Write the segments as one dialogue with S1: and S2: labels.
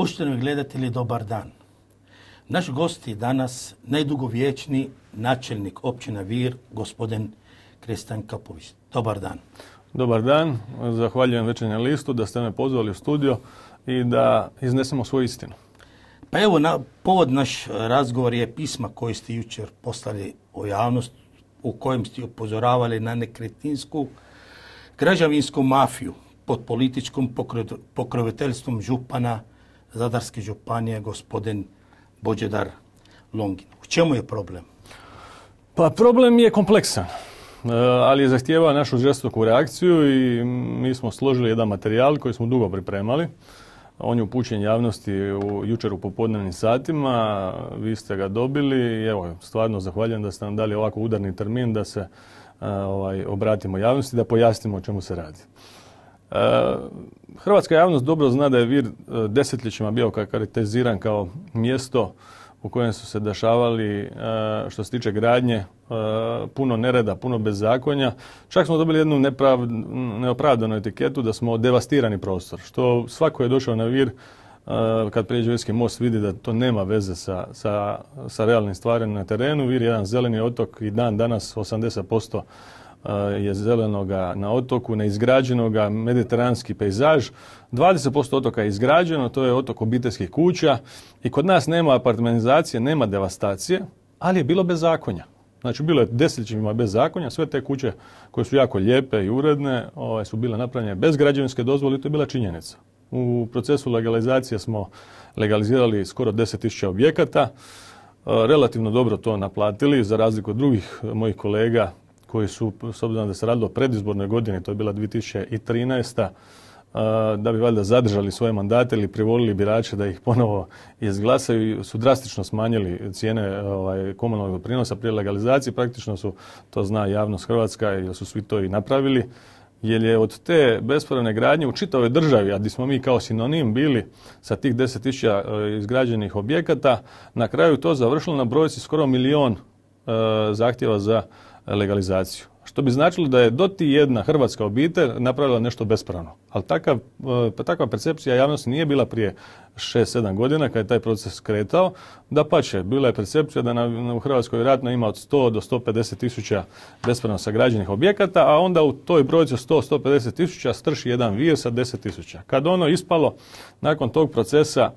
S1: Poštovani gledatelji, dobar dan. Naš gost je danas najdugovječni načelnik općina Vir, gospodin Krestan Kapović. Dobar dan. Dobar dan, zahvaljujem večernje listu da ste me pozvali u studio i da iznesemo svoju istinu. Pa evo, na, povod naš razgovor je pisma koje ste jučer poslali o javnost, u kojem ste upozoravali na nekretninsku građavinsku mafiju pod političkom pokroviteljstvom župana Zadarske županije, gospodin Bođedar Longin. U čemu je problem? Pa problem je kompleksan, e, ali je zahtijeva
S2: našu žestoku reakciju i mi smo složili jedan materijal koji smo dugo pripremali. On je upućen javnosti u, jučer u popodnevnim satima, vi ste ga dobili i evo, stvarno zahvaljujem da ste nam dali ovako udarni termin da se e, ovaj, obratimo javnosti, da pojasnimo o čemu se radi. Eh, hrvatska javnost dobro zna da je Vir eh, desetljećima bio karakteriziran kao mjesto u kojem su se dešavali eh, što se tiče gradnje puno nereda, puno bezzakonja. Čak smo dobili jednu neopravdanu etiketu da smo devastirani prostor, što svako je došao na Vir kad prijeđe most vidi da to nema veze sa, sa realnim stvarima na terenu. Vir je jedan zeleni otok i dan danas 80% je zelenoga na otoku, neizgrađenoga, mediteranski pejzaž. 20% otoka je izgrađeno, to je otok obiteljskih kuća i kod nas nema apartmanizacije, nema devastacije, ali je bilo bez zakonja. Znači, bilo je desetljećima bez zakonja, sve te kuće koje su jako lijepe i uredne ovaj, su bile napravljene bez građevinske dozvole i to je bila činjenica. U procesu legalizacije smo legalizirali skoro 10.000 objekata, relativno dobro to naplatili, za razliku od drugih mojih kolega koji su, s obzirom da se radilo o predizbornoj godini, to je bila 2013 da bi valjda zadržali svoje mandate ili privolili birače da ih ponovo izglasaju su drastično smanjili cijene ovaj, komunalnog doprinosa prije legalizacije. Praktično su, to zna javnost Hrvatska, jer su svi to i napravili. Jer je od te bespravne gradnje u čitavoj državi, a di smo mi kao sinonim bili sa tih 10.000 e, izgrađenih objekata, na kraju to završilo na brojci skoro milion e, zahtjeva za legalizaciju. Što bi značilo da je doti jedna hrvatska obitelj napravila nešto bespravno. Ali takav, e, pa takva percepcija javnosti nije bila prije 6-7 godina kad je taj proces kretao. Da pa bila je percepcija da u Hrvatskoj vjerojatno ima od 100 do 150 tisuća bespravno sagrađenih objekata, a onda u toj brojci 100-150 tisuća strši jedan vir sa 10 tisuća. Kad ono ispalo nakon tog procesa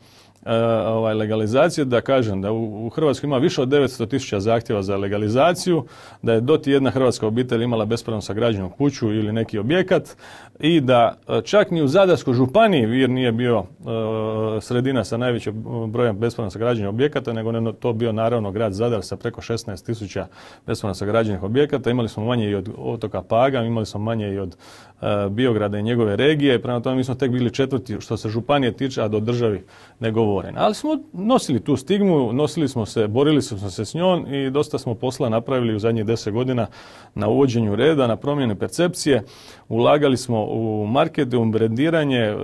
S2: E, ovaj, legalizacije, da kažem da u, Hrvatskoj ima više od 900 tisuća zahtjeva za legalizaciju, da je doti jedna hrvatska obitelj imala bespravno sagrađenu kuću ili neki objekat i da e, čak ni u Zadarskoj županiji Vir nije bio e, sredina sa najvećim brojem bespravno sagrađenih objekata, nego ne, to bio naravno grad Zadar sa preko 16 tisuća bespravno sagrađenih objekata. Imali smo manje i od otoka Paga, imali smo manje i od Biograda i njegove regije. Prema tome mi smo tek bili četvrti što se županije tiče, a do državi ne ali smo nosili tu stigmu, nosili smo se, borili smo se s njom i dosta smo posla napravili u zadnjih deset godina na uvođenju reda, na promjene percepcije. Ulagali smo u marketing, brendiranje, e,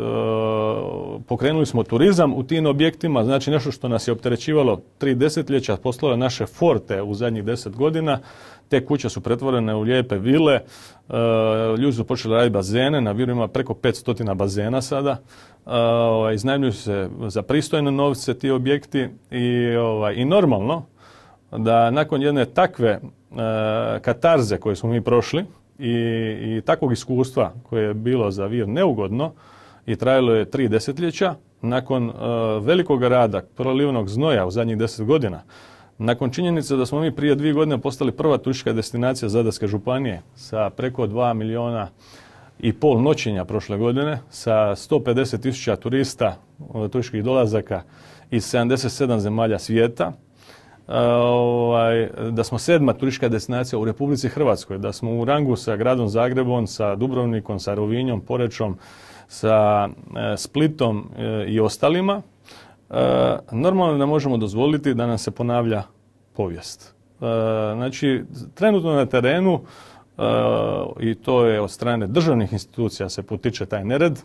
S2: pokrenuli smo turizam u tim objektima, znači nešto što nas je opterećivalo tri desetljeća, poslalo naše forte u zadnjih deset godina te kuće su pretvorene u lijepe vile, e, ljudi su počeli raditi bazene, na Viru ima preko 500 bazena sada. E, ovaj, iznajmljuju se za pristojne novce ti objekti i, ovaj, i normalno da nakon jedne takve e, katarze koje smo mi prošli i, i takvog iskustva koje je bilo za Vir neugodno i trajalo je tri desetljeća, nakon velikog rada prolivnog znoja u zadnjih deset godina, nakon činjenice da smo mi prije dvije godine postali prva turistička destinacija Zadarske županije sa preko 2 milijuna i pol noćenja prošle godine, sa 150 tisuća turista, e, turističkih dolazaka iz 77 zemalja svijeta, e, ovaj, da smo sedma turistička destinacija u Republici Hrvatskoj, da smo u rangu sa gradom Zagrebom, sa Dubrovnikom, sa Rovinjom, Porečom, sa e, Splitom i ostalima, E, normalno da možemo dozvoliti da nam se ponavlja povijest. E, znači, trenutno na terenu e, i to je od strane državnih institucija se potiče taj nered.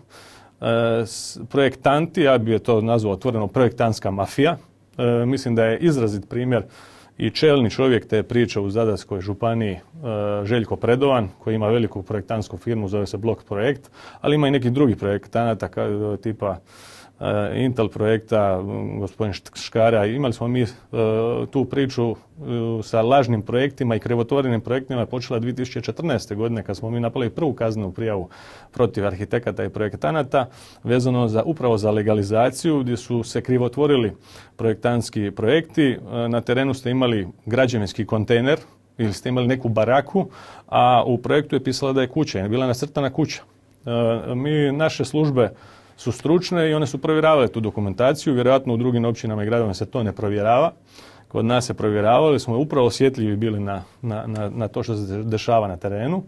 S2: Projektanti, ja bi je to nazvao otvoreno projektantska mafija, mislim da je izrazit primjer i čelni čovjek te priče u Zadarskoj županiji Željko Predovan koji ima veliku projektantsku firmu, zove se Blok Projekt, ali ima i nekih drugih projektanata tipa E, Intel projekta, gospodin Škara, imali smo mi e, tu priču e, sa lažnim projektima i krivotvorenim projektima je počela 2014. godine kad smo mi napali prvu kaznenu prijavu protiv arhitekata i projektanata vezano za upravo za legalizaciju gdje su se krivotvorili projektantski projekti. Na terenu ste imali građevinski kontejner ili ste imali neku baraku, a u projektu je pisala da je kuća, je bila nacrtana kuća. Mi, naše službe su stručne i one su provjeravale tu dokumentaciju. Vjerojatno u drugim općinama i gradovima se to ne provjerava. Kod nas se provjeravali, smo upravo osjetljivi bili na, na, na, na to što se dešava na terenu.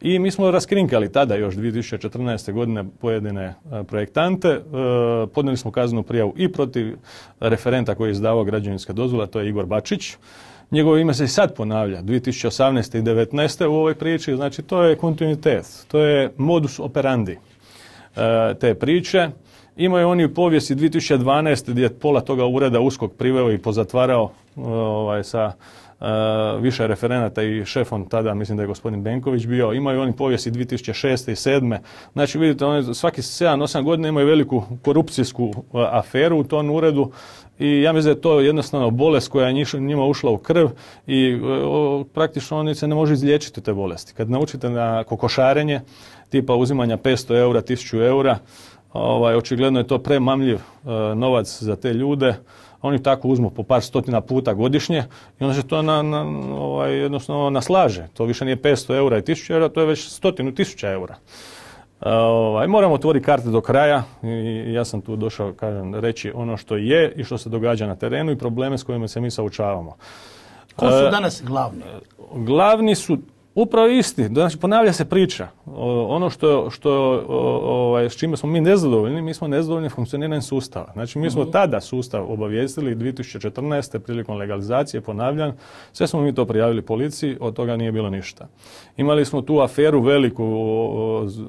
S2: I mi smo raskrinkali tada još 2014. godine pojedine e, projektante. E, podnijeli smo kaznenu prijavu i protiv referenta koji je izdavao građevinske dozvole, to je Igor Bačić. Njegovo ime se i sad ponavlja, 2018. i 2019. u ovoj priči, znači to je kontinuitet, to je modus operandi. E, te priče. Imaju oni u povijesti 2012. gdje je pola toga ureda uskog priveo i pozatvarao e, ovaj, sa e, više referenata i šefom tada, mislim da je gospodin Benković bio, imaju oni povijesti 2006. i 2007. Znači vidite, oni svaki 7-8 godina imaju veliku korupcijsku aferu u tom uredu i ja mislim da je to jednostavno bolest koja je njima ušla u krv i e, praktično oni se ne može izliječiti te bolesti. Kad naučite na kokošarenje, tipa uzimanja 500 eura, 1000 eura, ovaj, očigledno je to premamljiv e, novac za te ljude, oni tako uzmu po par stotina puta godišnje i onda se to na, ovaj, jednostavno naslaže. To više nije 500 eura i 1000 eura, to je već stotinu tisuća eura. Ovaj, moramo otvoriti karte do kraja i ja sam tu došao kažem, reći ono što je i što se događa na terenu i probleme s kojima se mi saučavamo.
S1: Ko su e, danas glavni?
S2: Glavni su Upravo isti, znači ponavlja se priča. ono što, što ovaj s čime smo mi nezadovoljni, mi smo nezadovoljni funkcioniranjem sustava. Znači mi smo mhm. tada sustav obavijestili 2014. prilikom legalizacije, ponavljan, sve smo mi to prijavili policiji, od toga nije bilo ništa. Imali smo tu aferu veliku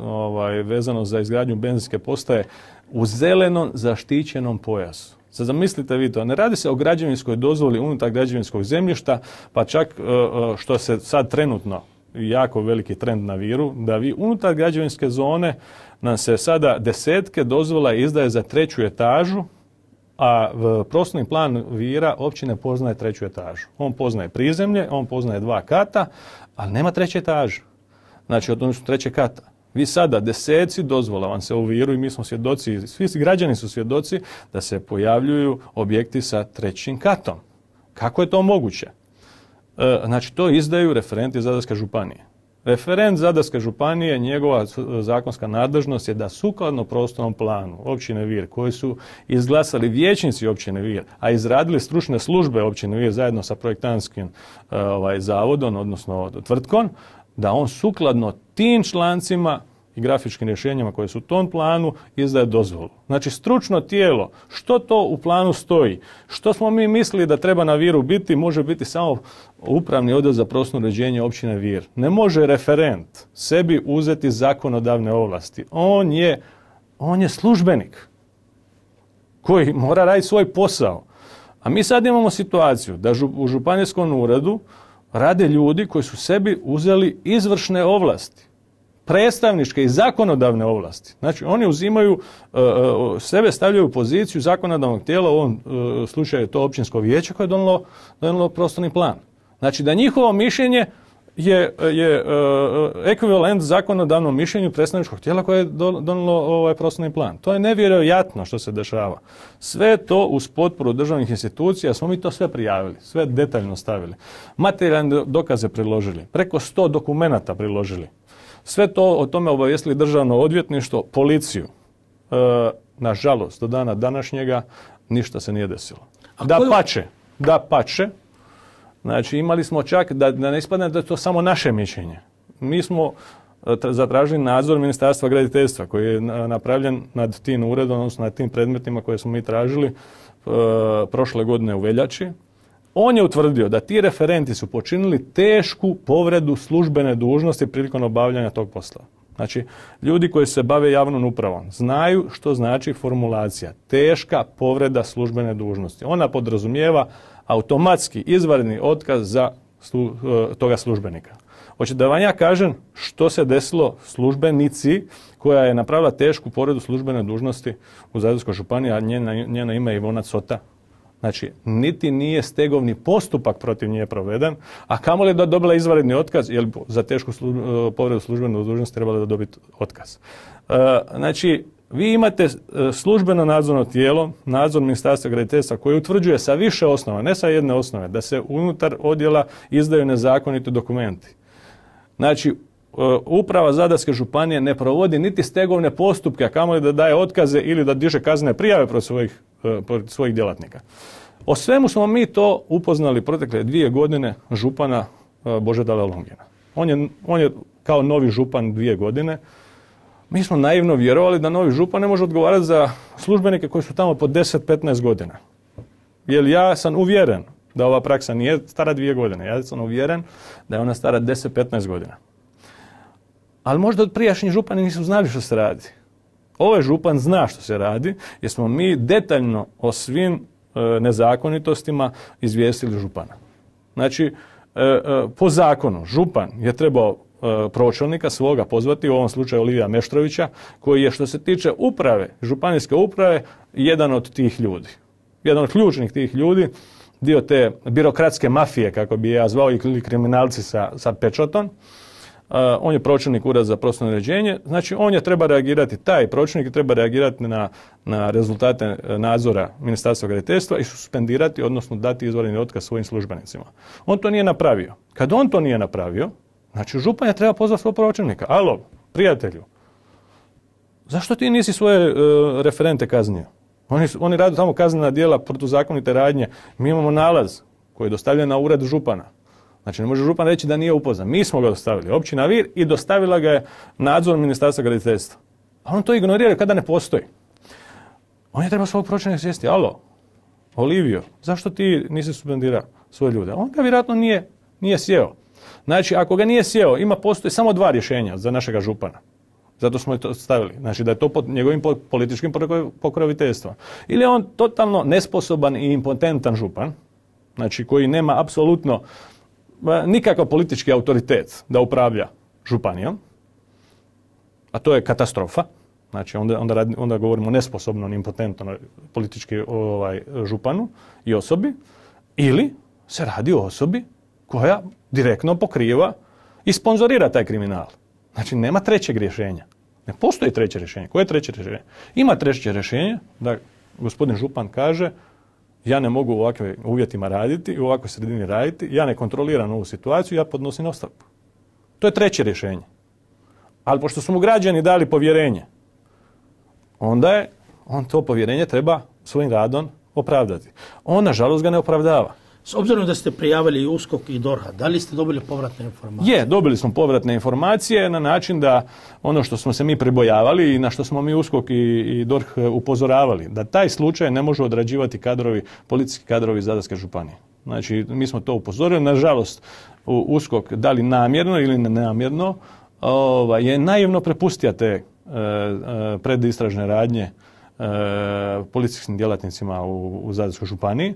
S2: ovaj, vezano za izgradnju benzinske postaje u zelenom zaštićenom pojasu. Sad zamislite vi to, ne radi se o građevinskoj dozvoli unutar građevinskog zemljišta, pa čak e, e, što se sad trenutno jako veliki trend na viru, da vi unutar građevinske zone nam se sada desetke dozvola izdaje za treću etažu, a prostorni plan vira općine poznaje treću etažu. On poznaje prizemlje, on poznaje dva kata, ali nema treće etaže. Znači, su treće kata. Vi sada deseci dozvola vam se u viru i mi smo svjedoci, svi građani su svjedoci da se pojavljuju objekti sa trećim katom. Kako je to moguće? E, znači, to izdaju referenti Zadarske županije. Referent Zadarske županije, njegova zakonska nadležnost je da sukladno prostornom planu općine Vir, koji su izglasali vijećnici općine Vir, a izradili stručne službe općine Vir zajedno sa projektantskim e, ovaj, zavodom, odnosno tvrtkom, da on sukladno tim člancima i grafičkim rješenjima koje su u tom planu izdaje dozvolu. Znači stručno tijelo, što to u planu stoji, što smo mi mislili da treba na viru biti, može biti samo upravni odjel za prostorno uređenje općine vir. Ne može referent sebi uzeti zakonodavne ovlasti. On je, on je službenik koji mora raditi svoj posao. A mi sad imamo situaciju da u županijskom uredu rade ljudi koji su sebi uzeli izvršne ovlasti predstavničke i zakonodavne ovlasti. Znači oni uzimaju, e, e, sebe stavljaju u poziciju zakonodavnog tijela, u ovom e, slučaju je to općinsko vijeće koje je donijelo, prostorni plan. Znači da njihovo mišljenje je, je ekvivalent zakonodavnom mišljenju predstavničkog tijela koje je donijelo ovaj prostorni plan. To je nevjerojatno što se dešava. Sve to uz potporu državnih institucija smo mi to sve prijavili, sve detaljno stavili. Materijalne dokaze priložili, preko sto dokumenata priložili. Sve to o tome obavijestili državno odvjetništvo, policiju. E, nažalost, do dana današnjega ništa se nije desilo. da pače, da pače. Znači imali smo čak, da, ne ispadne da je to samo naše mišljenje. Mi smo e, zatražili nadzor Ministarstva graditeljstva koji je napravljen nad tim uredom, odnosno nad tim predmetima koje smo mi tražili e, prošle godine u Veljači. On je utvrdio da ti referenti su počinili tešku povredu službene dužnosti prilikom obavljanja tog posla. Znači, ljudi koji se bave javnom upravom znaju što znači formulacija. Teška povreda službene dužnosti. Ona podrazumijeva automatski izvanredni otkaz za e, toga službenika. Hoće da vam ja kažem što se desilo službenici koja je napravila tešku povredu službene dužnosti u Zadarskoj županiji, a njena, njena ime je Ivona Cota. Znači, niti nije stegovni postupak protiv nje proveden, a kamoli da je dobila izvanredni otkaz, jer za tešku e, povredu službenu dužnosti trebala da dobiti otkaz. E, znači, vi imate e, službeno nadzorno tijelo, nadzor ministarstva graditeljstva koji utvrđuje sa više osnova, ne sa jedne osnove, da se unutar odjela izdaju nezakoniti dokumenti. Znači, E, uprava Zadarske županije ne provodi niti stegovne postupke, a kamoli da daje otkaze ili da diže kaznene prijave protiv svojih, e, svojih djelatnika. O svemu smo mi to upoznali protekle dvije godine župana e, Božedala Longina. On je, on je kao novi župan dvije godine. Mi smo naivno vjerovali da novi župan ne može odgovarati za službenike koji su tamo po 10-15 godina. Jer ja sam uvjeren da ova praksa nije stara dvije godine. Ja sam uvjeren da je ona stara 10-15 godina ali možda od prijašnjih župani nisu znali što se radi. Ovaj župan zna što se radi, jer smo mi detaljno o svim e, nezakonitostima izvijestili župana. Znači, e, e, po zakonu, župan je trebao pročelnika svoga pozvati, u ovom slučaju Olivija Meštrovića, koji je što se tiče uprave, županijske uprave, jedan od tih ljudi. Jedan od ključnih tih ljudi, dio te birokratske mafije, kako bi ja zvao, ili kriminalci sa, sa pečotom, on je pročelnik ureda za prostorno uređenje, znači on je treba reagirati, taj pročelnik treba reagirati na, na rezultate e, nadzora Ministarstva graditeljstva i suspendirati, odnosno dati izvoreni otkaz svojim službenicima. On to nije napravio. Kad on to nije napravio, znači župan treba pozvati svog pročelnika. Alo, prijatelju, zašto ti nisi svoje e, referente kaznio? Oni, oni rade tamo kaznena djela, protuzakonite radnje. Mi imamo nalaz koji je dostavljen na ured župana Znači ne može župan reći da nije upoznan. Mi smo ga dostavili, općina Vir i dostavila ga je nadzor Ministarstva graditeljstva. A on to ignorira kada ne postoji. On je trebao svog pročelnika sjesti. Alo, Olivio, zašto ti nisi suspendirao svoje ljude? On ga vjerojatno nije, sjeo. Znači, ako ga nije sjeo, ima postoje samo dva rješenja za našega župana. Zato smo to stavili. Znači da je to pod njegovim političkim pokroviteljstvom. Ili je on totalno nesposoban i impotentan župan, znači koji nema apsolutno nikakav politički autoritet da upravlja županijom, a to je katastrofa, znači onda, onda, radi, onda govorimo o nesposobnom, impotentnom politički ovaj, županu i osobi, ili se radi o osobi koja direktno pokriva i sponzorira taj kriminal. Znači nema trećeg rješenja. Ne postoji treće rješenje. Koje je treće rješenje? Ima treće rješenje da gospodin župan kaže ja ne mogu u ovakvim uvjetima raditi, u ovakvoj sredini raditi, ja ne kontroliram ovu situaciju, ja podnosim ostavku. To je treće rješenje. Ali pošto su mu građani dali povjerenje, onda je, on to povjerenje treba svojim radom opravdati. On, nažalost, ga ne opravdava. S obzirom da ste prijavili
S1: i USKOK i DORHA, da li ste dobili povratne informacije?
S2: Je, dobili smo povratne informacije na način da ono što smo se mi pribojavali i na što smo mi USKOK i, DORH upozoravali, da taj slučaj ne može odrađivati kadrovi, policijski kadrovi Zadarske županije. Znači, mi smo to upozorili. Nažalost, USKOK, da li namjerno ili nenamjerno, ovaj, je naivno prepustio te eh, eh, predistražne radnje eh, policijskim djelatnicima u, u Zadarskoj županiji.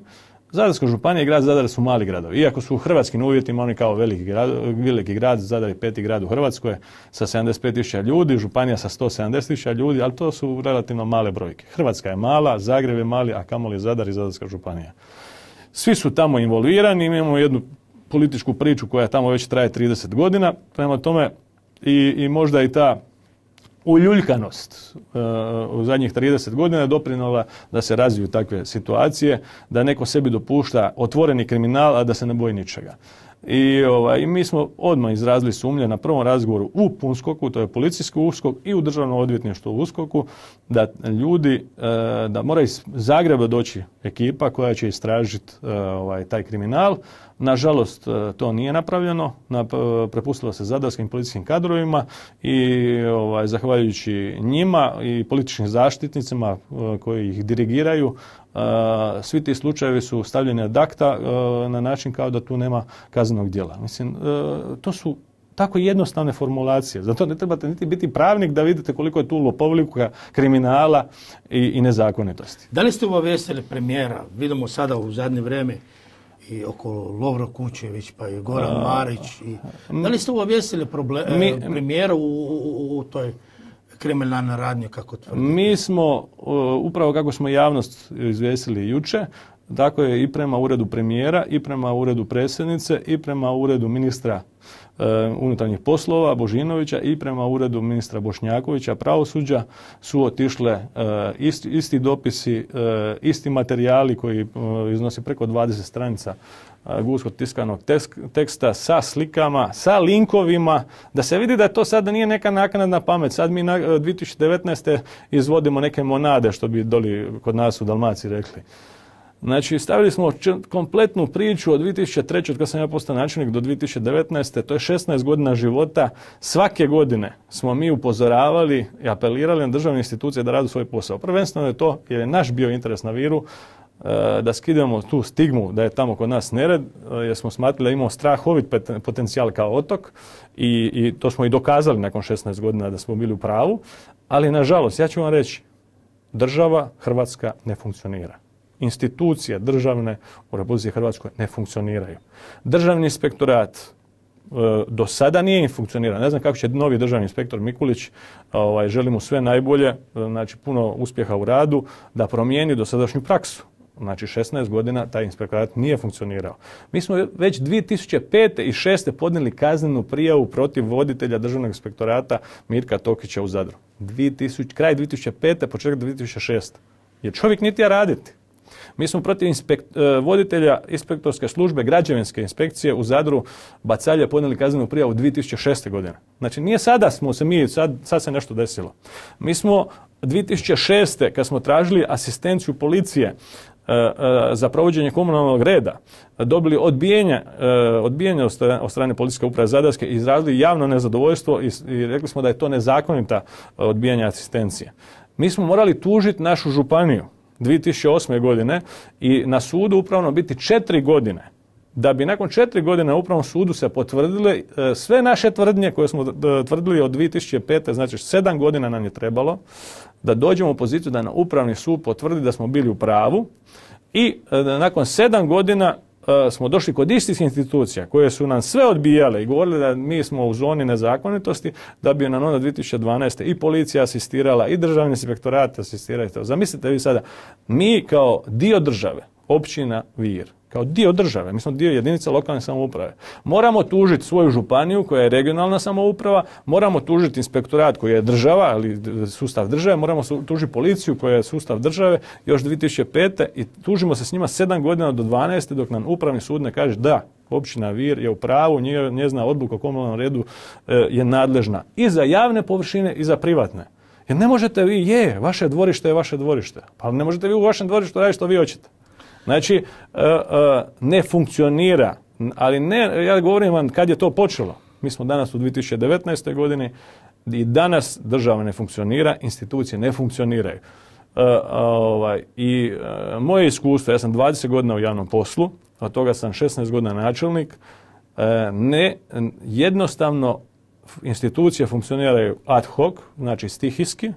S2: Zadarska županija i grad Zadar su mali gradovi. Iako su u hrvatskim uvjetima oni kao veliki grad, veliki grad Zadar je peti grad u Hrvatskoj sa 75.000 ljudi, županija sa 170.000 ljudi, ali to su relativno male brojke. Hrvatska je mala, Zagreb je mali, a kamoli Zadar i Zadarska županija. Svi su tamo involvirani, imamo jednu političku priču koja tamo već traje 30 godina, prema tome i, i možda i ta uljuljkanost e, u zadnjih 30 godina je doprinala da se razviju takve situacije, da neko sebi dopušta otvoreni kriminal, a da se ne boji ničega. I ovaj, mi smo odmah izrazili sumnje na prvom razgovoru u Punskoku, to je policijski uskok i u državno odvjetništvo u uskoku, da ljudi, e, da mora iz Zagreba doći ekipa koja će istražiti e, ovaj, taj kriminal. Nažalost, e, to nije napravljeno, prepustilo se zadarskim policijskim kadrovima i ovaj, zahvaljujući njima i političkim zaštitnicima koji ih dirigiraju, svi ti slučajevi su stavljeni ad akta e, na način kao da tu nema kaznenog djela. Mislim, e, to su tako jednostavne formulacije. Zato ne trebate niti biti pravnik da vidite koliko je tu lopovlika, kriminala i, i nezakonitosti.
S1: Da li ste obavijestili premijera, vidimo sada u zadnje vrijeme, i oko Lovro Kučević, pa i Goran Marić. I, da li ste obavijestili e, premijera u toj kriminalne radnju kako tvrdite?
S2: Mi smo, e, upravo kako smo javnost izvijestili juče, dakle i prema uredu premijera i prema uredu predsjednice i prema uredu ministra E, unutarnjih poslova Božinovića i prema uredu ministra Bošnjakovića pravosuđa su otišle e, isti, isti dopisi, e, isti materijali koji iznosi preko 20 stranica gusko tiskanog teksta sa slikama, sa linkovima, da se vidi da to sad nije neka naknadna pamet. Sad mi na 2019. izvodimo neke monade, što bi doli kod nas u Dalmaciji rekli. Znači, stavili smo kompletnu priču od 2003. od kad sam ja postao načelnik do 2019. To je 16 godina života. Svake godine smo mi upozoravali i apelirali na državne institucije da radu svoj posao. Prvenstveno je to jer je naš bio interes na viru eh, da skidemo tu stigmu da je tamo kod nas nered, eh, jer smo smatrali da imamo strahovit potencijal kao otok i, i to smo i dokazali nakon 16 godina da smo bili u pravu. Ali, nažalost, ja ću vam reći, država Hrvatska ne funkcionira institucije državne u Republici Hrvatskoj ne funkcioniraju. Državni inspektorat e, do sada nije funkcionirao. Ne znam kako će novi državni inspektor Mikulić, ovaj, želimo sve najbolje, e, znači puno uspjeha u radu, da promijeni dosadašnju praksu. Znači 16 godina taj inspektorat nije funkcionirao. Mi smo već 2005. i 6. podnijeli kaznenu prijavu protiv voditelja državnog inspektorata Mirka Tokića u Zadru. 2000, kraj 2005. početak 2006. Jer čovjek niti ja raditi. Mi smo protiv inspekt, e, voditelja inspektorske službe građevinske inspekcije u Zadru Bacalje podnijeli kaznenu prijavu 2006. godine. Znači nije sada smo se mi, sad, sad se nešto desilo. Mi smo 2006. kad smo tražili asistenciju policije e, e, za provođenje komunalnog reda dobili odbijenje, odbijenje od strane policijske uprave Zadarske i izrazili javno nezadovoljstvo i rekli smo da je to nezakonita odbijanja asistencije. Mi smo morali tužiti našu županiju 2008. godine i na sudu upravno biti četiri godine da bi nakon četiri godine na Upravnom sudu se potvrdile e, sve naše tvrdnje koje smo e, tvrdili od 2005. Znači sedam godina nam je trebalo da dođemo u poziciju da na Upravni sud potvrdi da smo bili u pravu i e, nakon sedam godina Eh, smo došli kod istih institucija koje su nam sve odbijale i govorile da mi smo u zoni nezakonitosti, da bi nam onda 2012. i policija asistirala i državni inspektorat asistirala. Zamislite vi sada, mi kao dio države, općina Vir, kao dio države, mi smo dio jedinice lokalne samouprave. Moramo tužiti svoju županiju koja je regionalna samouprava, moramo tužiti inspektorat koji je država ali sustav države, moramo tužiti policiju koja je sustav države još 2005. i tužimo se s njima 7 godina do 12. dok nam upravni sud ne kaže da, općina Vir je u pravu, njezna odluka o komunalnom redu e, je nadležna i za javne površine i za privatne. Jer ne možete vi, je, vaše dvorište je vaše dvorište, pa ne možete vi u vašem dvorištu raditi što vi hoćete. Znači, e, e, ne funkcionira, ali ne, ja govorim vam kad je to počelo. Mi smo danas u 2019. godini i danas država ne funkcionira, institucije ne funkcioniraju. E, ovaj, I moje iskustvo, ja sam 20 godina u javnom poslu, od toga sam 16 godina načelnik, ne, jednostavno institucije funkcioniraju ad hoc, znači stihijski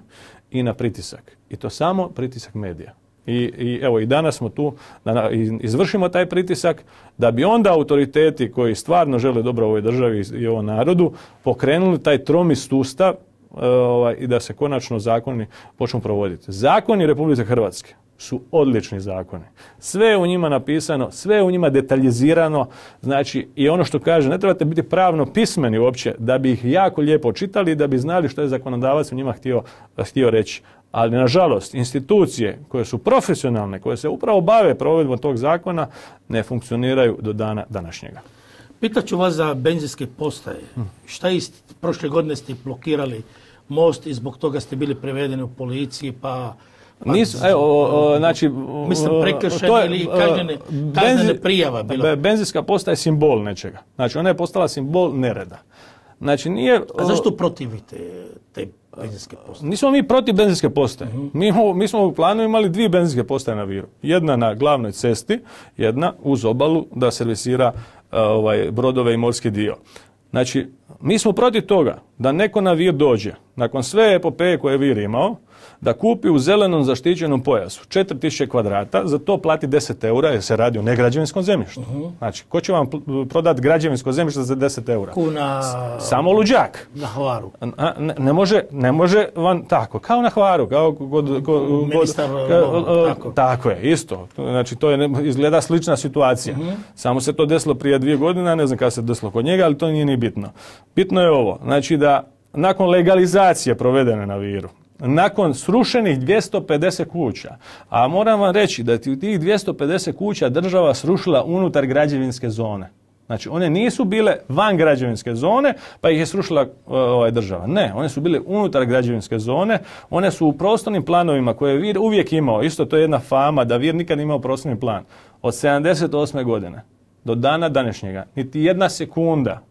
S2: i na pritisak. I to samo pritisak medija. I, I, evo i danas smo tu da izvršimo taj pritisak da bi onda autoriteti koji stvarno žele dobro ovoj državi i ovom narodu pokrenuli taj tromi sustav e, ovaj, i da se konačno zakoni počnu provoditi. Zakoni Republike Hrvatske su odlični zakoni. Sve je u njima napisano, sve je u njima detaljizirano, znači i ono što kaže, ne trebate biti pravno pismeni uopće da bi ih jako lijepo čitali i da bi znali što je zakonodavac u njima htio, htio reći ali nažalost institucije koje su profesionalne, koje se upravo bave provedbom tog zakona, ne funkcioniraju do dana današnjega.
S1: Pitaću vas za benzinske postaje. Hm. Šta je prošle godine ste blokirali most i zbog toga ste bili prevedeni u policiji pa, pa- nisu, evo, znači... Mislim, prekršene ili kažnjene, prijava. Benzinska postaja je
S2: simbol nečega. Znači, ona je postala simbol nereda. Znači nije... A zašto
S1: protivite te benzinske postaje?
S2: Nismo mi protiv benzinske postaje. Mhm. Mi, smo u planu imali dvije benzinske postaje na Viru. Jedna na glavnoj cesti, jedna uz obalu da servisira e, ovaj, brodove i morski dio. Znači, mi smo protiv toga da neko na vir dođe, nakon sve epopeje koje je vir imao, da kupi u zelenom zaštićenom pojasu 4000 kvadrata, za to plati 10 eura jer se radi o negrađevinskom zemljištu. Mhm. Znači, ko će vam prodati građevinsko zemljište za 10 eura?
S1: Kuna... Samo luđak. Na hvaru.
S2: ne, može, ne može vam tako, kao na hvaru, kao kod... Ministar, ono, tako. tako. je, isto. Znači, to je, izgleda slična situacija. Mhm. Samo se to desilo prije dvije godine, ne znam kada se desilo kod njega, ali to nije ni bitno. Bitno je ovo, znači da nakon legalizacije provedene na Viru, nakon srušenih 250 kuća, a moram vam reći da je u tih 250 kuća država srušila unutar građevinske zone. Znači, one nisu bile van građevinske zone, pa ih je srušila e, ovaj, država. Ne, one su bile unutar građevinske zone, one su u prostornim planovima koje je Vir uvijek imao. Isto to je jedna fama da Vir nikad imao prostorni plan. Od 78. godine do dana današnjega, niti jedna sekunda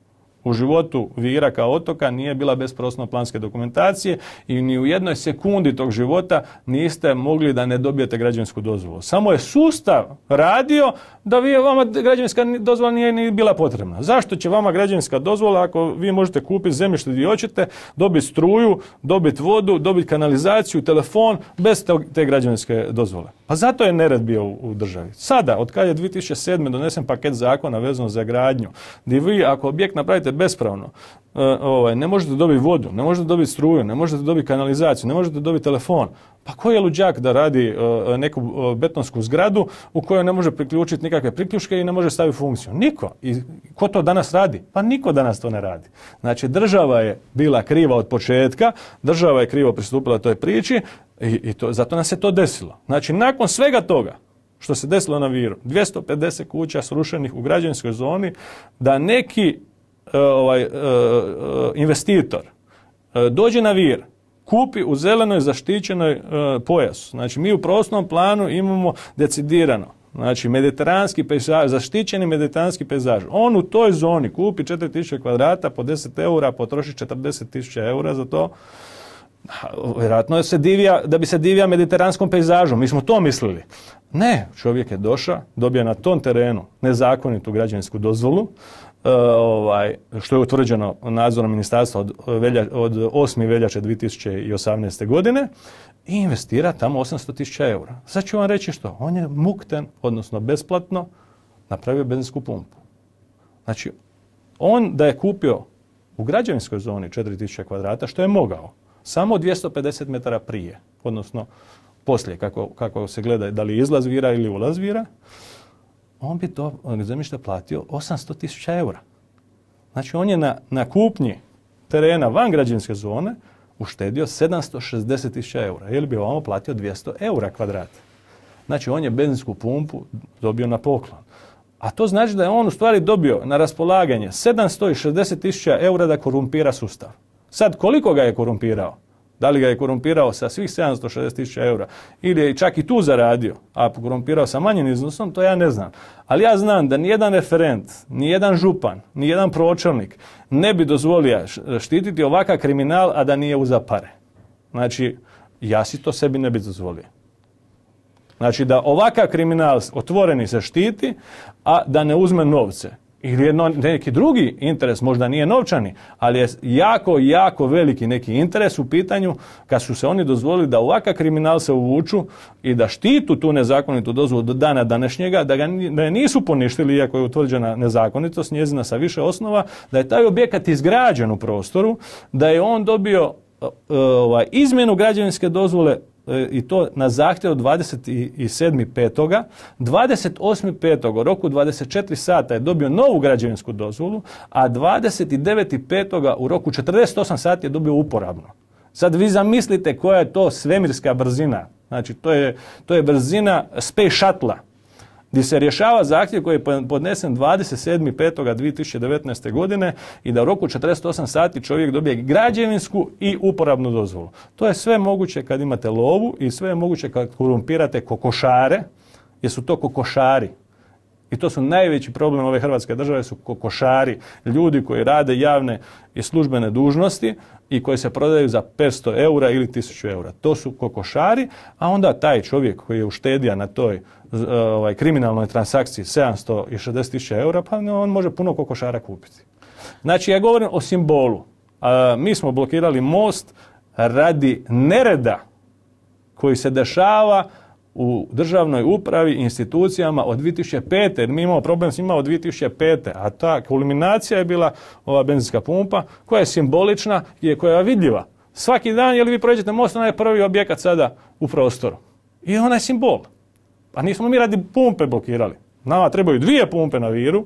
S2: u životu Vira kao otoka nije bila bez prostorno planske dokumentacije i ni u jednoj sekundi tog života niste mogli da ne dobijete građevinsku dozvolu. Samo je sustav radio da vi vama građevinska dozvola nije ni bila potrebna. Zašto će vama građevinska dozvola ako vi možete kupiti zemljište gdje hoćete, dobiti struju, dobiti vodu, dobiti kanalizaciju, telefon bez te građevinske dozvole. Pa zato je nered bio u državi. Sada, od kad je 2007. donesen paket zakona vezano za gradnju, gdje vi ako objekt napravite bespravno, e, ovaj, ne možete dobiti vodu, ne možete dobiti struju, ne možete dobiti kanalizaciju, ne možete dobiti telefon. Pa ko je luđak da radi e, neku e, betonsku zgradu u kojoj ne može priključiti nikakve priključke i ne može staviti funkciju? Niko. I ko to danas radi? Pa niko danas to ne radi. Znači država je bila kriva od početka, država je krivo pristupila toj priči i, i to, zato nas je to desilo. Znači nakon svega toga, što se desilo na Viru, 250 kuća srušenih u građanskoj zoni, da neki E, ovaj, e, e, investitor dođe na vir, kupi u zelenoj zaštićenoj pojasu. Znači mi u prostornom planu imamo decidirano Znači, mediteranski pejzaž, zaštićeni mediteranski pejzaž. On u toj zoni kupi 4000 kvadrata po 10 eura, potroši 40.000 eura za to. Vjerojatno se divija, da bi se divija mediteranskom pejzažu. Mi smo to mislili. Ne, čovjek je došao, dobio na tom terenu nezakonitu građevinsku dozvolu, E, ovaj, što je utvrđeno nadzorom ministarstva od, velja, od 8. veljače 2018. godine i investira tamo 800.000 eura. Sad ću vam reći što, on je mukten, odnosno besplatno, napravio benzinsku pumpu. Znači, on da je kupio u građevinskoj zoni 4000 kvadrata, što je mogao, samo 250 metara prije, odnosno poslije, kako, kako se gleda, da li izlaz vira ili ulaz vira, on bi to ono, zemljište platio 800 tisuća eura. Znači on je na, kupnji terena van građevinske zone uštedio 760 tisuća eura ili bi ovamo platio 200 eura kvadrat. Znači on je benzinsku pumpu dobio na poklon. A to znači da je on u stvari dobio na raspolaganje 760 tisuća eura da korumpira sustav. Sad koliko ga je korumpirao? Da li ga je korumpirao sa svih 760 tisuća eura ili je čak i tu zaradio, a korumpirao sa manjim iznosom, to ja ne znam. Ali ja znam da nijedan referent, nijedan župan, nijedan pročelnik ne bi dozvolio štititi ovakav kriminal, a da nije uza pare. Znači, ja si to sebi ne bi dozvolio. Znači da ovakav kriminal otvoreni se štiti, a da ne uzme novce ili jedno, neki drugi interes, možda nije novčani, ali je jako, jako veliki neki interes u pitanju kad su se oni dozvolili da ovakav kriminal se uvuču i da štitu tu nezakonitu dozvolu do dana današnjega, da, ga, da je nisu poništili, iako je utvrđena nezakonitost njezina sa više osnova, da je taj objekat izgrađen u prostoru, da je on dobio ovaj, izmjenu građevinske dozvole E, i to na zahtjev od 27.5. 28.5. roku 24 sata je dobio novu građevinsku dozvolu, a 29.5. u roku 48 sati je dobio uporabno Sad vi zamislite koja je to svemirska brzina. Znači, to je, brzina space shuttle gdje se rješava zahtjev koji je podnesen 27.5.2019. godine i da u roku 48 sati čovjek dobije građevinsku i uporabnu dozvolu. To je sve moguće kad imate lovu i sve je moguće kad korumpirate kokošare, jer su to kokošari, i to su najveći problem ove Hrvatske države, su kokošari, ljudi koji rade javne i službene dužnosti i koji se prodaju za 500 eura ili 1000 eura. To su kokošari, a onda taj čovjek koji je uštedija na toj e, ovaj, kriminalnoj transakciji 760.000 tisuća eura, pa on može puno kokošara kupiti. Znači, ja govorim o simbolu. mi smo blokirali most radi nereda koji se dešava u državnoj upravi i institucijama od 2005. jer mi imamo problem s njima od 2005. A ta kulminacija je bila ova benzinska pumpa koja je simbolična i koja je vidljiva. Svaki dan, jel vi prođete most, ona je prvi objekat sada u prostoru. I ona je simbol. Pa nismo mi radi pumpe blokirali. Nama trebaju dvije pumpe na viru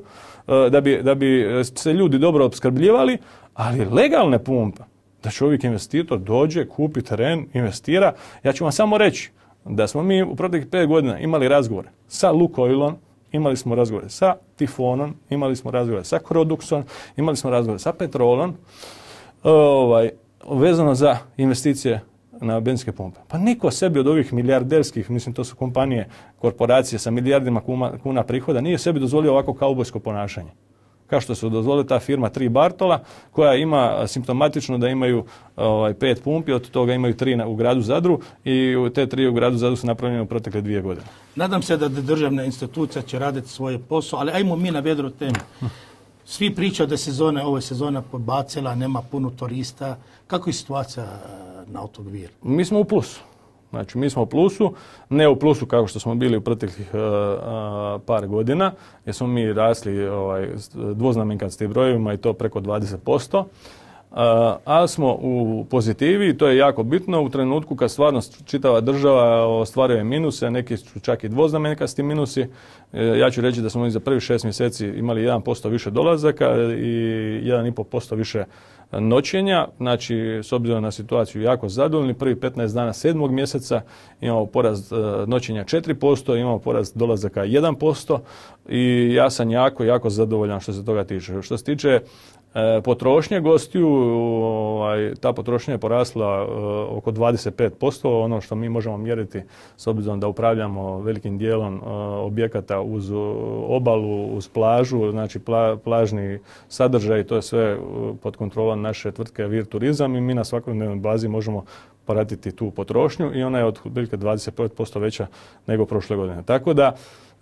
S2: e, da bi, da bi se ljudi dobro opskrbljivali, ali legalne pumpe. Da čovjek investitor dođe, kupi teren, investira. Ja ću vam samo reći, da smo mi u proteklih pet godina imali razgovore sa Lukoilom, imali smo razgovore sa Tifonom, imali smo razgovore sa Kroduksom, imali smo razgovore sa Petrolom, ovaj, vezano za investicije na benzinske pumpe. Pa niko sebi od ovih milijarderskih, mislim to su kompanije, korporacije sa milijardima kuna, kuna prihoda, nije sebi dozvolio ovako kaubojsko ponašanje kao što su dozvolila ta firma Tri Bartola koja ima simptomatično da imaju ovaj, pet pumpi, od toga imaju tri u gradu Zadru i te tri u gradu Zadru su napravljene u protekle dvije godine.
S1: Nadam se da državna institucija će raditi svoje posao, ali ajmo mi na vedru temu. Svi pričaju da sezone, ove sezona pobacila, nema puno turista. Kako je situacija na autogvir?
S2: Mi smo u plusu. Znači mi smo u plusu, ne u plusu kao što smo bili u proteklih e, e, par godina, jer smo mi rasli ovaj, dvoznamenkastim brojevima i to preko 20%, posto e, ali smo u pozitivi i to je jako bitno u trenutku kad stvarno čitava država ostvaruje minuse, neki su čak i dvoznamenkasti minusi. ja ću reći da smo mi za prvi šest mjeseci imali 1% više dolazaka i 1,5% više noćenja, znači s obzirom na situaciju jako zadovoljni, prvi 15 dana sedmog mjeseca imamo porast e, noćenja 4%, imamo porast dolazaka 1% i ja sam jako, jako zadovoljan što se toga tiče. Što se tiče E, Potrošnje gostiju, ovaj, ta potrošnja je porasla e, oko 25%, ono što mi možemo mjeriti s obzirom da upravljamo velikim dijelom e, objekata uz obalu, uz plažu, znači plažni sadržaj, to je sve pod kontrolom naše tvrtke Vir Turizam i mi na svakodnevnoj bazi možemo pratiti tu potrošnju i ona je otprilike 25% veća nego prošle godine. Tako da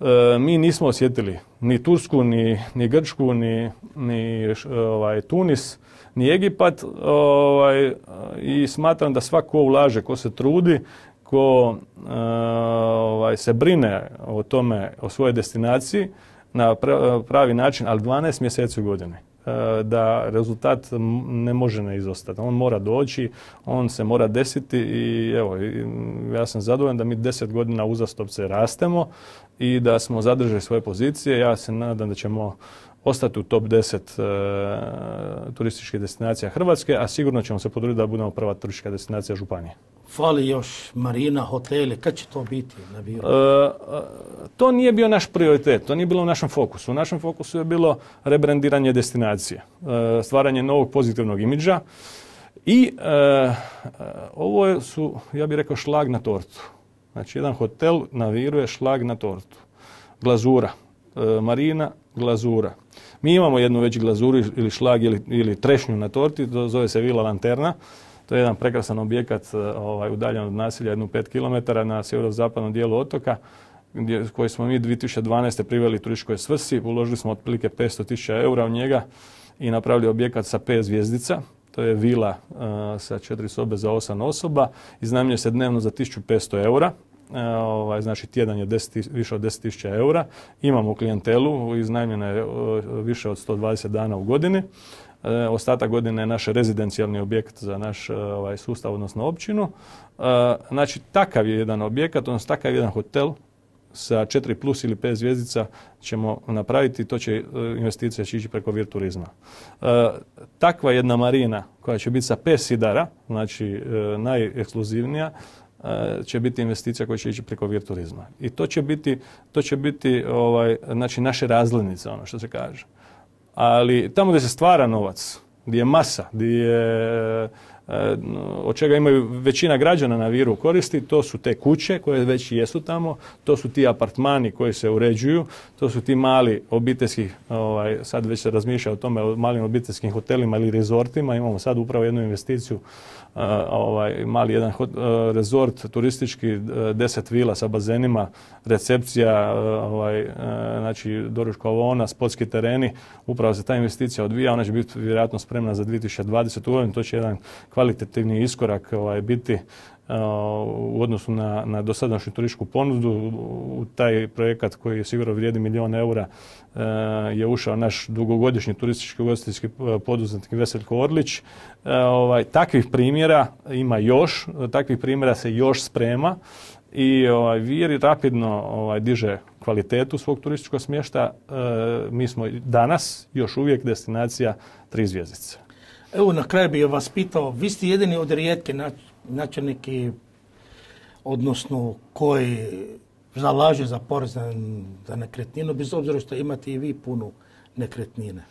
S2: e, mi nismo osjetili ni Tursku, ni, Grčku, ni, e, ovaj, Tunis, ni Egipat ovaj, i smatram da svako ulaže, ko se trudi, ko e, ovaj, se brine o tome, o svojoj destinaciji na pravi način, ali 12 mjeseci u godini. E, da rezultat ne može ne izostati. On mora doći, on se mora desiti i evo, ja sam zadovoljan da mi deset godina uzastopce rastemo i da smo zadržali svoje pozicije. Ja se nadam da ćemo ostati u top 10 e, turističkih destinacija Hrvatske, a sigurno ćemo se potruditi da budemo prva turistička destinacija Županije.
S1: Fali još marina, hotele, kad će to biti? E,
S2: to nije bio naš prioritet, to nije bilo u našem fokusu. U našem fokusu je bilo rebrandiranje destinacije, e, stvaranje novog pozitivnog imidža i ovo su, ja bih rekao, šlag na tortu. Znači, jedan hotel na Viru je šlag na tortu. Glazura. E, marina, glazura. Mi imamo jednu već glazuru ili šlag ili, trešnju na torti, to zove se Vila Lanterna. To je jedan prekrasan objekat e, ovaj, udaljen od nasilja, jednu pet km na sjeverozapadnom dijelu otoka koji smo mi 2012. priveli turističkoj svrsi. Uložili smo otprilike 500.000 eura u njega i napravili objekat sa 5 zvijezdica to je vila uh, sa četiri sobe za osam osoba, iznajmljuje se dnevno za 1500 eura, uh, ovaj, znači tjedan je 10, više od 10.000 eura. Imamo klijentelu, iznajmljeno je uh, više od 120 dana u godini. ostatak godine je naš rezidencijalni objekt za naš ovaj, sustav, odnosno općinu. znači, takav je jedan objekat, odnosno takav je jedan hotel sa 4 plus ili 5 zvijezdica ćemo napraviti, to će e, investicija će ići preko vir e, takva jedna marina koja će biti sa 5 sidara, znači e, najekskluzivnija, će biti investicija koja će ići preko virturizma. I to će biti, to će biti ovaj, znači naše razlinice ono što se kaže. Ali tamo gdje se stvara novac, gdje je masa, gdje je od čega imaju većina građana na Viru koristi, to su te kuće koje već jesu tamo, to su ti apartmani koji se uređuju, to su ti mali obiteljski, ovaj, sad već se razmišlja o tome, o malim obiteljskim hotelima ili rezortima, imamo sad upravo jednu investiciju, ovaj, mali jedan rezort turistički, deset vila sa bazenima, recepcija, ovaj, znači doručkovona, sportski tereni, upravo se ta investicija odvija, ona će biti vjerojatno spremna za 2020. godinu, to će jedan kvalitativni iskorak ovaj, biti eh, u odnosu na, na dosadašnju turističku ponudu. U taj projekat koji je sigurno vrijedi milijon eura eh, je ušao naš dugogodišnji turistički ugostiteljski eh, poduzetnik Veseljko Orlić. Ovaj, takvih primjera ima još, takvih primjera se još sprema i ovaj, rapidno ovaj, diže kvalitetu svog turističkog smješta. mi smo danas još uvijek destinacija tri zvjezdice.
S1: Evo na kraju bih vas pitao, vi ste jedini od rijetke načelniki, odnosno koji zalaže za porez na nekretninu, bez obzira što imate i vi punu nekretnine.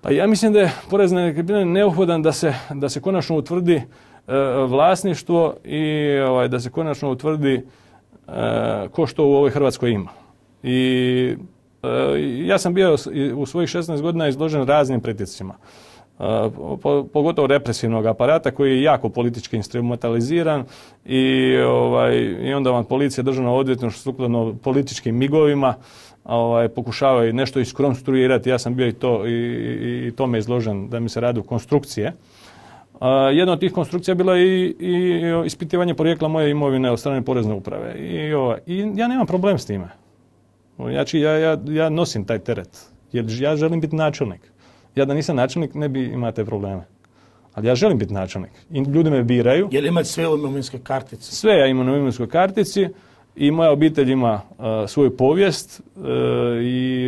S2: Pa ja mislim da je porez na nekretnine neophodan da se, konačno utvrdi e, vlasništvo i ovaj, da se konačno utvrdi e, ko što u ovoj Hrvatskoj ima. I e, ja sam bio u svojih 16 godina izložen raznim pritiscima pogotovo represivnog aparata koji je jako politički instrumentaliziran i, ovaj, onda vam policija državno odvjetništvo sukladno političkim migovima ovaj, pokušavaju nešto iskonstruirati. Ja sam bio i, tome izložen da mi se radu konstrukcije. Jedna od tih konstrukcija bila je i ispitivanje porijekla moje imovine od strane porezne uprave. I, ovaj, ja nemam problem s time. Znači, ja nosim taj teret jer ja želim biti načelnik. Ja da nisam načelnik ne bi imao te probleme. Ali ja želim biti načelnik. I ljudi me biraju. Jel imate sve u imovinskoj kartici? Sve ja imam u imovinskoj kartici i moja obitelj ima e, svoju povijest e, i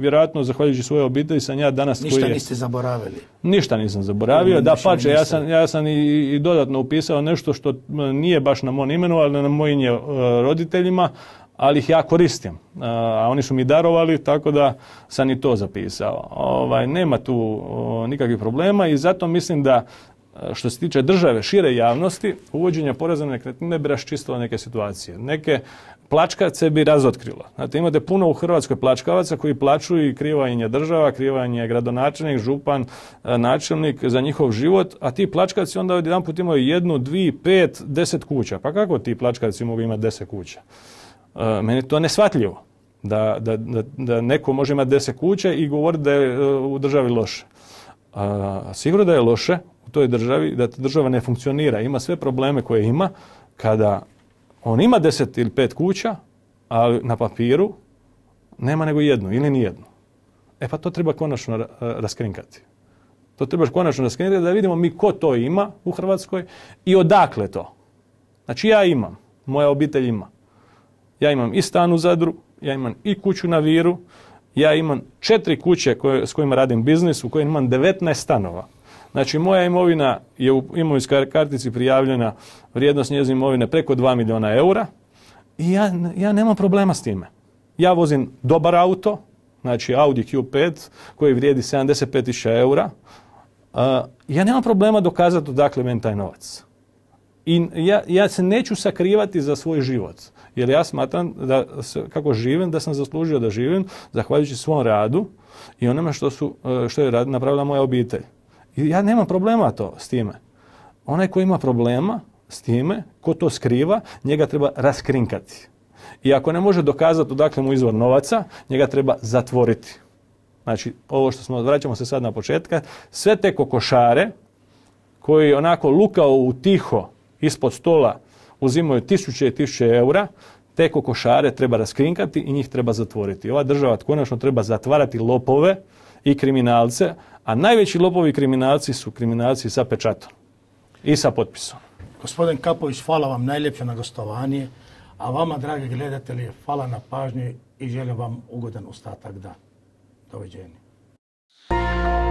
S2: vjerojatno zahvaljujući svojoj obitelji sam ja danas ništa koji je... niste zaboravili ništa nisam zaboravio da pače ja sam, ja sam i, dodatno upisao nešto što nije baš na mom imenu ali na mojim e, roditeljima ali ih ja koristim. A oni su mi darovali, tako da sam i to zapisao. Ovaj, nema tu nikakvih problema i zato mislim da e, što se tiče države, šire javnosti, uvođenje poreza na nekretnine bi raščistilo neke situacije. Neke plačkavce bi razotkrilo. Znate, imate puno u Hrvatskoj plačkavaca koji plaču i krivanje država, krivanje gradonačelnik, župan, e, načelnik za njihov život, a ti plačkavci onda odjedanput imaju jednu, dvi, pet, deset kuća. Pa kako ti plačkavci mogu imati deset kuća? E, meni je to neshvatljivo. Da, da, neko može imati deset kuća i govoriti da je e, u državi loše. E, sigurno da je loše u toj državi, da država ne funkcionira, ima sve probleme koje ima, kada on ima deset ili pet kuća, ali na papiru nema nego jednu ili nijednu. E pa to treba konačno raskrinkati. To treba konačno raskrinkati da vidimo mi ko to ima u Hrvatskoj i odakle to. Znači ja imam, moja obitelj ima ja imam i stan u Zadru, ja imam i kuću na Viru, ja imam četiri kuće koje, s kojima radim biznis, u kojima imam 19 stanova. Znači, moja imovina je u imovinskoj kartici prijavljena vrijednost njezine imovine preko 2 milijuna eura i ja, ja nemam problema s time. Ja vozim dobar auto, znači Audi Q5 koji vrijedi 75.000 eura. E, ja nemam problema dokazati odakle meni taj novac. I ja, ja se neću sakrivati za svoj život. Jer ja smatram da kako živim, da sam zaslužio da živim, zahvaljujući svom radu i onome što, su, e, što je rad, napravila moja obitelj. I ja nemam problema to s time. Onaj ko ima problema s time, ko to skriva, njega treba raskrinkati. I ako ne može dokazati odakle mu izvor novaca, njega treba zatvoriti. Znači, ovo što smo, vraćamo se sad na početka, sve te kokošare koji onako lukao u tiho ispod stola uzimaju tisuće i tisuće eura, te kokošare treba raskrinkati i njih treba zatvoriti. Ova država konačno treba zatvarati lopove i kriminalce, a najveći lopovi i kriminalci su kriminalci sa pečatom i sa potpisom.
S1: Gospodin Kapović, hvala vam najljepše na gostovanje, a vama, dragi gledatelji, hvala na pažnji i želim vam ugodan ostatak dana. you